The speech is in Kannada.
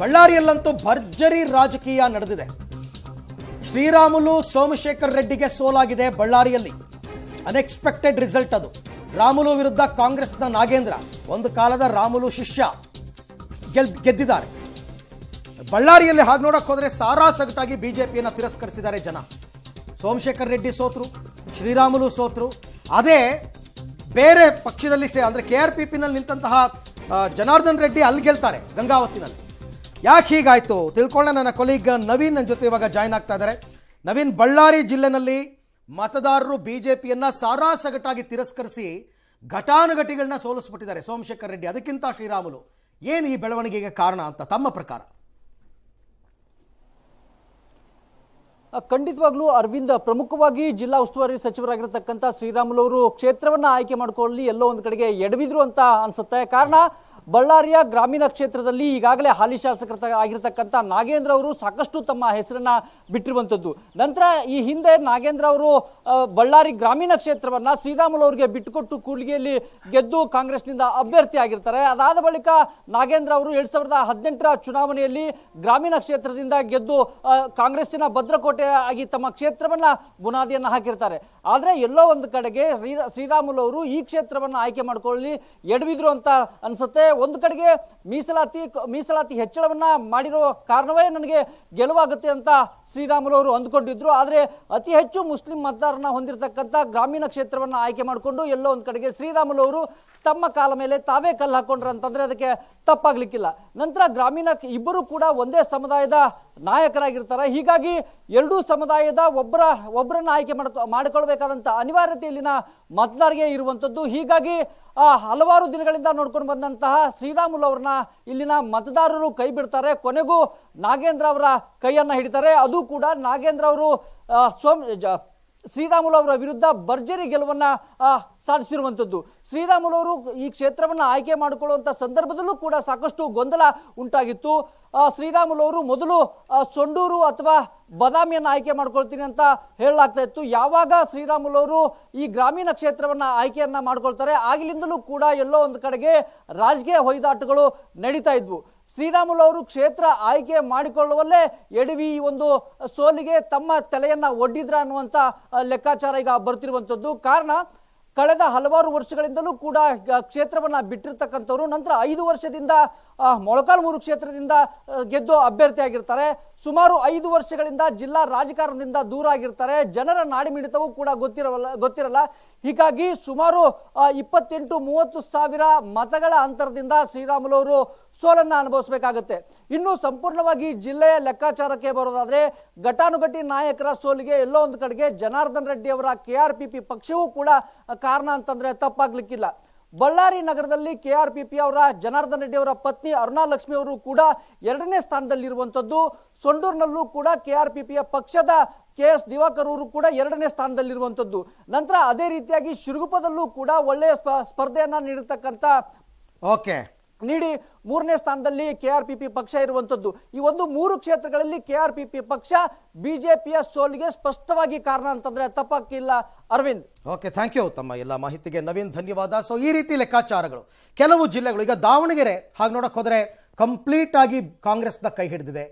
ಬಳ್ಳಾರಿಯಲ್ಲಂತೂ ಭರ್ಜರಿ ರಾಜಕೀಯ ನಡೆದಿದೆ ಶ್ರೀರಾಮುಲು ಸೋಮಶೇಖರ್ ರೆಡ್ಡಿಗೆ ಸೋಲಾಗಿದೆ ಬಳ್ಳಾರಿಯಲ್ಲಿ ಅನ್ಎಕ್ಸ್ಪೆಕ್ಟೆಡ್ ರಿಸಲ್ಟ್ ಅದು ರಾಮುಲು ವಿರುದ್ಧ ಕಾಂಗ್ರೆಸ್ನ ನಾಗೇಂದ್ರ ಒಂದು ಕಾಲದ ರಾಮುಲು ಶಿಷ್ಯ ಗೆಲ್ ಗೆದ್ದಿದ್ದಾರೆ ಬಳ್ಳಾರಿಯಲ್ಲಿ ಹಾಗೆ ನೋಡಕ್ಕೆ ಹೋದರೆ ಸಾರಾ ಸಗಟಾಗಿ ಬಿಜೆಪಿಯನ್ನು ತಿರಸ್ಕರಿಸಿದ್ದಾರೆ ಜನ ಸೋಮಶೇಖರ್ ರೆಡ್ಡಿ ಸೋತರು ಶ್ರೀರಾಮುಲು ಸೋತರು ಅದೇ ಬೇರೆ ಪಕ್ಷದಲ್ಲಿ ಸೇ ಅಂದರೆ ಕೆ ಆರ್ ಪಿ ಪಿನಲ್ಲಿ ನಿಂತಹ ಜನಾರ್ದನ್ ರೆಡ್ಡಿ ಅಲ್ಲಿ ಗೆಲ್ತಾರೆ ಗಂಗಾವತಿನಲ್ಲಿ ಯಾಕೆ ಹೀಗಾಯ್ತು ತಿಳ್ಕೊಳ್ಳೋಣ ನನ್ನ ಕೊಲೀಗ್ ನವೀನ್ ನನ್ನ ಜೊತೆ ಇವಾಗ ಜಾಯ್ನ್ ಆಗ್ತಾ ಇದ್ದಾರೆ ನವೀನ್ ಬಳ್ಳಾರಿ ಜಿಲ್ಲೆನಲ್ಲಿ ಮತದಾರರು ಬಿ ಜೆ ಪಿಯನ್ನು ಸಾರಾಸಗಟಾಗಿ ತಿರಸ್ಕರಿಸಿ ಘಟಾನುಘಟಿಗಳನ್ನ ಸೋಲಿಸ್ಬಿಟ್ಟಿದ್ದಾರೆ ಸೋಮಶೇಖರ್ ರೆಡ್ಡಿ ಅದಕ್ಕಿಂತ ಶ್ರೀರಾಮುಲು ಏನು ಈ ಬೆಳವಣಿಗೆಗೆ ಕಾರಣ ಅಂತ ತಮ್ಮ ಪ್ರಕಾರ ಖಂಡಿತವಾಗ್ಲೂ ಅರವಿಂದ ಪ್ರಮುಖವಾಗಿ ಜಿಲ್ಲಾ ಉಸ್ತುವಾರಿ ಸಚಿವರಾಗಿರತಕ್ಕಂಥ ಶ್ರೀರಾಮುಲು ಅವರು ಕ್ಷೇತ್ರವನ್ನ ಆಯ್ಕೆ ಮಾಡ್ಕೊಳ್ಳಿ ಎಲ್ಲೋ ಒಂದು ಕಡೆಗೆ ಎಡವಿದ್ರು ಅಂತ ಅನ್ಸುತ್ತೆ ಕಾರಣ ಬಳ್ಳಾರಿಯ ಗ್ರಾಮೀಣ ಕ್ಷೇತ್ರದಲ್ಲಿ ಈಗಾಗಲೇ ಹಾಲಿ ಶಾಸಕರ ಆಗಿರತಕ್ಕಂಥ ನಾಗೇಂದ್ರ ಅವರು ಸಾಕಷ್ಟು ತಮ್ಮ ಹೆಸರನ್ನ ಬಿಟ್ಟಿರುವಂಥದ್ದು ನಂತರ ಈ ಹಿಂದೆ ನಾಗೇಂದ್ರ ಅವರು ಬಳ್ಳಾರಿ ಗ್ರಾಮೀಣ ಕ್ಷೇತ್ರವನ್ನ ಶ್ರೀರಾಮುಲು ಅವರಿಗೆ ಬಿಟ್ಟುಕೊಟ್ಟು ಕೂಡ್ಲಿಗೆಯಲ್ಲಿ ಗೆದ್ದು ಕಾಂಗ್ರೆಸ್ನಿಂದ ಅಭ್ಯರ್ಥಿ ಆಗಿರ್ತಾರೆ ಅದಾದ ಬಳಿಕ ನಾಗೇಂದ್ರ ಅವರು ಎರಡ್ ಸಾವಿರದ ಹದಿನೆಂಟರ ಚುನಾವಣೆಯಲ್ಲಿ ಗ್ರಾಮೀಣ ಕ್ಷೇತ್ರದಿಂದ ಗೆದ್ದು ಕಾಂಗ್ರೆಸ್ಸಿನ ಭದ್ರಕೋಟೆ ಆಗಿ ತಮ್ಮ ಕ್ಷೇತ್ರವನ್ನ ಬುನಾದಿಯನ್ನು ಹಾಕಿರ್ತಾರೆ ಆದರೆ ಎಲ್ಲೋ ಒಂದು ಕಡೆಗೆ ಶ್ರೀರಾಮುಲು ಅವರು ಈ ಕ್ಷೇತ್ರವನ್ನು ಆಯ್ಕೆ ಮಾಡಿಕೊಳ್ಳಿ ಎಡವಿದ್ರು ಅಂತ ಅನ್ಸುತ್ತೆ ಒಂದು ಕಡೆಗೆ ಮೀಸಲಾತಿ ಮೀಸಲಾತಿ ಹೆಚ್ಚಳವನ್ನ ಮಾಡಿರೋ ಕಾರಣವೇ ನನಗೆ ಗೆಲುವಾಗುತ್ತೆ ಅಂತ ಅವರು ಅಂದ್ಕೊಂಡಿದ್ರು ಆದರೆ ಅತಿ ಹೆಚ್ಚು ಮುಸ್ಲಿಂ ಮತದಾರನ ಹೊಂದಿರತಕ್ಕಂಥ ಗ್ರಾಮೀಣ ಕ್ಷೇತ್ರವನ್ನು ಆಯ್ಕೆ ಮಾಡಿಕೊಂಡು ಎಲ್ಲೋ ಒಂದು ಕಡೆಗೆ ಅವರು ತಮ್ಮ ಕಾಲ ಮೇಲೆ ತಾವೇ ಕಲ್ಲು ಹಾಕೊಂಡ್ರು ಅಂತಂದ್ರೆ ಅದಕ್ಕೆ ತಪ್ಪಾಗ್ಲಿಕ್ಕಿಲ್ಲ ನಂತರ ಗ್ರಾಮೀಣ ಇಬ್ಬರು ಕೂಡ ಒಂದೇ ಸಮುದಾಯದ ನಾಯಕರಾಗಿರ್ತಾರೆ ಹೀಗಾಗಿ ಎರಡೂ ಸಮುದಾಯದ ಒಬ್ಬರ ಒಬ್ಬರನ್ನ ಆಯ್ಕೆ ಮಾಡ್ಕೊ ಮಾಡಿಕೊಳ್ಬೇಕಾದಂಥ ಅನಿವಾರ್ಯತೆ ಇಲ್ಲಿನ ಮತದಾರರಿಗೆ ಇರುವಂಥದ್ದು ಹೀಗಾಗಿ ಹಲವಾರು ದಿನಗಳಿಂದ ನೋಡ್ಕೊಂಡು ಬಂದಂತಹ ಶ್ರೀರಾಮುಲು ಅವ್ರನ್ನ ಇಲ್ಲಿನ ಮತದಾರರು ಕೈ ಬಿಡ್ತಾರೆ ಕೊನೆಗೂ ನಾಗೇಂದ್ರ ಅವರ ಕೈಯನ್ನ ಹಿಡಿತಾರೆ ಅದು ಕೂಡ ನಾಗೇಂದ್ರ ಅವರು ಸೋಮ್ ಶ್ರೀರಾಮುಲು ಅವರ ವಿರುದ್ಧ ಭರ್ಜರಿ ಗೆಲುವನ್ನು ಸಾಧಿಸಿರುವಂಥದ್ದು ಶ್ರೀರಾಮುಲು ಅವರು ಈ ಕ್ಷೇತ್ರವನ್ನು ಆಯ್ಕೆ ಮಾಡಿಕೊಳ್ಳುವಂಥ ಸಂದರ್ಭದಲ್ಲೂ ಕೂಡ ಸಾಕಷ್ಟು ಗೊಂದಲ ಉಂಟಾಗಿತ್ತು ಶ್ರೀರಾಮುಲು ಅವರು ಮೊದಲು ಸೊಂಡೂರು ಅಥವಾ ಬದಾಮಿಯನ್ನು ಆಯ್ಕೆ ಮಾಡ್ಕೊಳ್ತೀನಿ ಅಂತ ಹೇಳಲಾಗ್ತಾ ಇತ್ತು ಯಾವಾಗ ಶ್ರೀರಾಮುಲು ಅವರು ಈ ಗ್ರಾಮೀಣ ಕ್ಷೇತ್ರವನ್ನು ಆಯ್ಕೆಯನ್ನು ಮಾಡ್ಕೊಳ್ತಾರೆ ಆಗಲಿಂದಲೂ ಕೂಡ ಎಲ್ಲೋ ಒಂದು ಕಡೆಗೆ ರಾಜಕೀಯ ಹೊಯ್ದಾಟಗಳು ನಡೀತಾ ಇದ್ವು ಶ್ರೀರಾಮುಲು ಅವರು ಕ್ಷೇತ್ರ ಆಯ್ಕೆ ಮಾಡಿಕೊಳ್ಳುವಲ್ಲೇ ಎಡವಿ ಈ ಒಂದು ಸೋಲಿಗೆ ತಮ್ಮ ತಲೆಯನ್ನ ಒಡ್ಡಿದ್ರ ಅನ್ನುವಂಥ ಲೆಕ್ಕಾಚಾರ ಈಗ ಬರ್ತಿರುವಂಥದ್ದು ಕಾರಣ ಕಳೆದ ಹಲವಾರು ವರ್ಷಗಳಿಂದಲೂ ಕೂಡ ಕ್ಷೇತ್ರವನ್ನು ಬಿಟ್ಟಿರ್ತಕ್ಕಂಥವ್ರು ನಂತರ ಐದು ವರ್ಷದಿಂದ ಮೊಳಕಾಲ್ಮೂರು ಕ್ಷೇತ್ರದಿಂದ ಗೆದ್ದು ಅಭ್ಯರ್ಥಿಯಾಗಿರ್ತಾರೆ ಸುಮಾರು ಐದು ವರ್ಷಗಳಿಂದ ಜಿಲ್ಲಾ ರಾಜಕಾರಣದಿಂದ ದೂರ ಆಗಿರ್ತಾರೆ ಜನರ ನಾಡಿಮಿಡಿತವೂ ಕೂಡ ಗೊತ್ತಿರವಲ್ಲ ಗೊತ್ತಿರಲ್ಲ ಹೀಗಾಗಿ ಸುಮಾರು ಇಪ್ಪತ್ತೆಂಟು ಮೂವತ್ತು ಸಾವಿರ ಮತಗಳ ಅಂತರದಿಂದ ಶ್ರೀರಾಮುಲು ಅವರು ಸೋಲನ್ನ ಅನುಭವಿಸಬೇಕಾಗುತ್ತೆ ಇನ್ನು ಸಂಪೂರ್ಣವಾಗಿ ಜಿಲ್ಲೆಯ ಲೆಕ್ಕಾಚಾರಕ್ಕೆ ಬರೋದಾದ್ರೆ ಘಟಾನುಘಟಿ ನಾಯಕರ ಸೋಲಿಗೆ ಎಲ್ಲೋ ಒಂದು ಕಡೆಗೆ ಜನಾರ್ದನ್ ರೆಡ್ಡಿ ಅವರ ಕೆಆರ್ಪಿಪಿ ಪಕ್ಷವೂ ಕೂಡ ಕಾರಣ ಅಂತಂದ್ರೆ ತಪ್ಪಾಗ್ಲಿಕ್ಕಿಲ್ಲ ಬಳ್ಳಾರಿ ನಗರದಲ್ಲಿ ಕೆಆರ್ಪಿಪಿ ಅವರ ಜನಾರ್ದನ್ ರೆಡ್ಡಿ ಅವರ ಪತ್ನಿ ಅರುಣಾ ಲಕ್ಷ್ಮಿ ಅವರು ಕೂಡ ಎರಡನೇ ಸ್ಥಾನದಲ್ಲಿರುವಂಥದ್ದು ಸೊಂಡೂರ್ನಲ್ಲೂ ಕೂಡ ಕೆಆರ್ಪಿಪಿಯ ಪಕ್ಷದ ಕೆ ಎಸ್ ದಿವಾಕರ್ ಅವರು ಕೂಡ ಎರಡನೇ ಸ್ಥಾನದಲ್ಲಿರುವಂತದ್ದು ನಂತರ ಅದೇ ರೀತಿಯಾಗಿ ಶಿರುಗುಪದಲ್ಲೂ ಕೂಡ ಒಳ್ಳೆಯ ಸ್ಪರ್ಧೆಯನ್ನ ನೀಡಿರ್ತಕ್ಕಂಥ ಓಕೆ ನೀಡಿ ಮೂರನೇ ಸ್ಥಾನದಲ್ಲಿ ಕೆಆರ್ಪಿಪಿ ಪಕ್ಷ ಇರುವಂತದ್ದು ಈ ಒಂದು ಮೂರು ಕ್ಷೇತ್ರಗಳಲ್ಲಿ ಕೆಆರ್ಪಿಪಿ ಪಕ್ಷ ಬಿಜೆಪಿಯ ಸೋಲಿಗೆ ಸ್ಪಷ್ಟವಾಗಿ ಕಾರಣ ಅಂತಂದ್ರೆ ತಪ್ಪಕ್ಕಿಲ್ಲ ಅರವಿಂದ್ ಓಕೆ ಥ್ಯಾಂಕ್ ಯು ತಮ್ಮ ಎಲ್ಲ ಮಾಹಿತಿಗೆ ನವೀನ್ ಧನ್ಯವಾದ ಸೊ ಈ ರೀತಿ ಲೆಕ್ಕಾಚಾರಗಳು ಕೆಲವು ಜಿಲ್ಲೆಗಳು ಈಗ ದಾವಣಗೆರೆ ಹಾಗೆ ನೋಡಕ್ ಹೋದ್ರೆ ಕಂಪ್ಲೀಟ್ ಆಗಿ ಕಾಂಗ್ರೆಸ್ನ ಕೈ ಹಿಡಿದಿದೆ